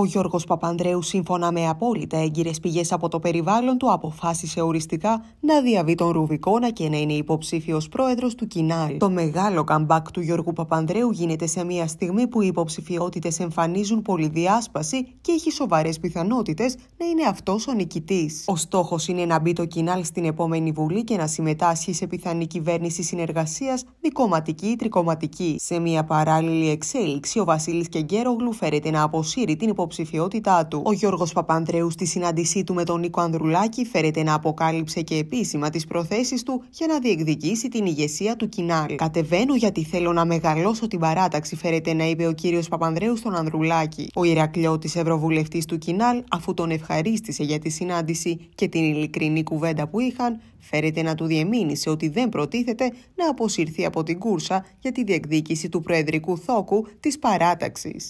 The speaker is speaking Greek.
Ο Γιώργος Παπανδρέου, σύμφωνα με απόλυτα έγκυρες πηγές από το περιβάλλον του, αποφάσισε οριστικά να διαβεί τον Ρουβικόνα και να είναι υποψήφιος πρόεδρος του Κινάλ. Το μεγάλο καμπάκ του Γιώργου Παπανδρέου γίνεται σε μια στιγμή που οι υποψηφιότητες εμφανίζουν πολυδιάσπαση και έχει σοβαρές πιθανότητες να είναι αυτός ο νικητής. Ο στόχος είναι να μπει το Κινάλ στην επόμενη Βουλή και να συμμετάσχει σε πιθανή κυβέρνηση συνεργασίας δικοματική ή τρικοματική. Σε μια παράλληλη εξέλιξη, ο Βασίλης Κεγκέρογλου φέρεται να αποσύρει την υποψηφιότητα υποψηφιότητά του. Ο Γιώργος Παπανδρέου στη συνάντησή του με τον Νίκο Ανδρουλάκη φέρεται να αποκάλυψε και επίσημα τις προθέσεις του για να διεκδικήσει την ηγεσία του Κινάλ. Κατεβαίνω γιατί θέλω να μεγαλώσω την παράταξη, φέρεται να είπε ο κύριος Παπανδρέου στον Ανδρουλάκη. Ο Ηρακλιώτη Ευρωβουλευτής του Κινάλ, αφού τον ευχαρίστησε για τη συνάντηση και την ειλικρινή κουβέντα που είχαν, φέρεται να του διεμήνυσε ότι δεν προτίθεται να αποσυρθεί από την κούρσα για τη διεκδίκηση του προεδρικού θόκου της παράταξης.